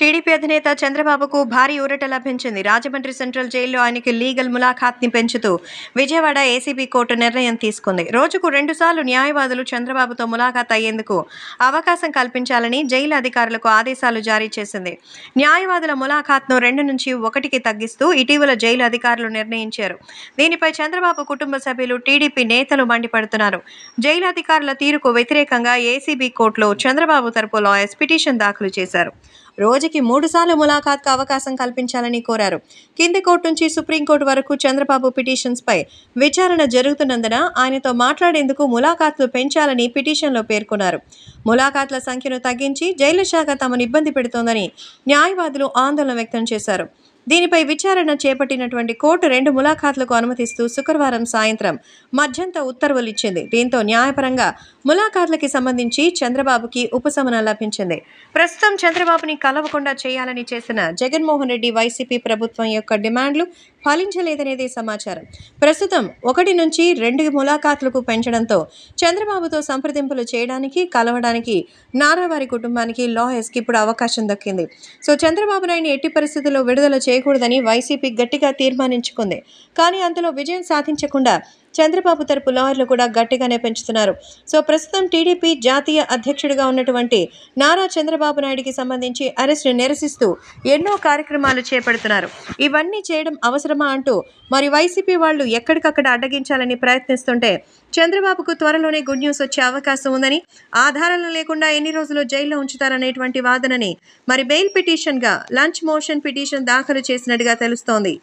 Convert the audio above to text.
TDP అధినేత చంద్రబాబుకు భారీ ఊరట లభించింది రాజమండ్రి సెంట్రల్ జైల్లో ఆయనకి లీగల్ ములాఖాత్ని పెంచుతూ విజయవాడ ఏసీబీ కోర్టు నిర్ణయం తీసుకుంది రోజుకు రెండుసార్లు న్యాయవాదులు చంద్రబాబుతో ములాఖాత్ అయ్యేందుకు అవకాశం కల్పించాలని జైలు అధికారులకు ఆదేశాలు జారీ చేసింది న్యాయవాదుల ములాఖాత్ను రెండు నుంచి ఒకటికి తగ్గిస్తూ ఇటీవల జైలు అధికారులు నిర్ణయించారు దీనిపై చంద్రబాబు కుటుంబ సభ్యులు టీడీపీ నేతలు మండిపడుతున్నారు జైలు అధికారుల తీరుకు వ్యతిరేకంగా ఏసీబీ కోర్టులో చంద్రబాబు తరపు లాయర్స్ పిటిషన్ దాఖలు చేశారు రోజుకి మూడుసార్లు ములాఖాత్కు అవకాశం కల్పించాలని కోరారు కింది కోర్టు నుంచి సుప్రీంకోర్టు వరకు చంద్రబాబు పిటిషన్స్పై విచారణ జరుగుతున్నందున ఆయనతో మాట్లాడేందుకు ములాఖాత్లు పెంచాలని పిటిషన్లో పేర్కొన్నారు ములాఖాత్ల సంఖ్యను తగ్గించి జైలు శాఖ తమను ఇబ్బంది పెడుతోందని న్యాయవాదులు ఆందోళన వ్యక్తం చేశారు దీనిపై విచారణ చేపట్టినటువంటి కోర్టు రెండు ములాఖాత్లకు అనుమతిస్తూ శుక్రవారం సాయంత్రం మధ్యంత ఉత్తర్వులు ఇచ్చింది దీంతో న్యాయపరంగా ములాఖాత్లకి సంబంధించి చంద్రబాబుకి ఉపశమనం లభించింది ప్రస్తుతం చంద్రబాబుని కలవకుండా చేయాలని చేసిన జగన్మోహన్ రెడ్డి వైసీపీ ప్రభుత్వం యొక్క డిమాండ్లు ఫలించలేదనేది సమాచారం ప్రస్తుతం ఒకటి నుంచి రెండు ములాఖాత్లకు పెంచడంతో చంద్రబాబుతో సంప్రదింపులు చేయడానికి కలవడానికి నారావారి కుటుంబానికి లాయర్స్కి ఇప్పుడు అవకాశం దక్కింది సో చంద్రబాబు నాయుడు ఎట్టి పరిస్థితుల్లో విడుదల చేయకూడదని వైసీపీ గట్టిగా తీర్మానించుకుంది కానీ అంతలో విజయం సాధించకుండా చంద్రబాబు తరపు లాయర్లు కూడా గట్టిగానే పెంచుతున్నారు సో ప్రస్తుతం టీడీపీ జాతీయ అధ్యక్షుడిగా ఉన్నటువంటి నారా చంద్రబాబు నాయుడికి సంబంధించి అరెస్టు నిరసిస్తూ ఎన్నో కార్యక్రమాలు చేపడుతున్నారు ఇవన్నీ చేయడం అవసరమా అంటూ మరి వైసీపీ వాళ్ళు ఎక్కడికక్కడ అడ్డగించాలని ప్రయత్నిస్తుంటే చంద్రబాబుకు త్వరలోనే గుడ్ న్యూస్ వచ్చే అవకాశం ఉందని ఆధారాలు లేకుండా ఎన్ని రోజులు జైల్లో ఉంచుతారనేటువంటి వాదనని మరి బెయిల్ పిటిషన్గా లంచ్ మోషన్ పిటిషన్ దాఖలు చేసినట్టుగా తెలుస్తోంది